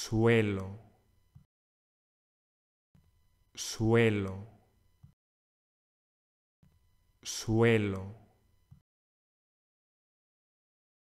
suelo, suelo, suelo.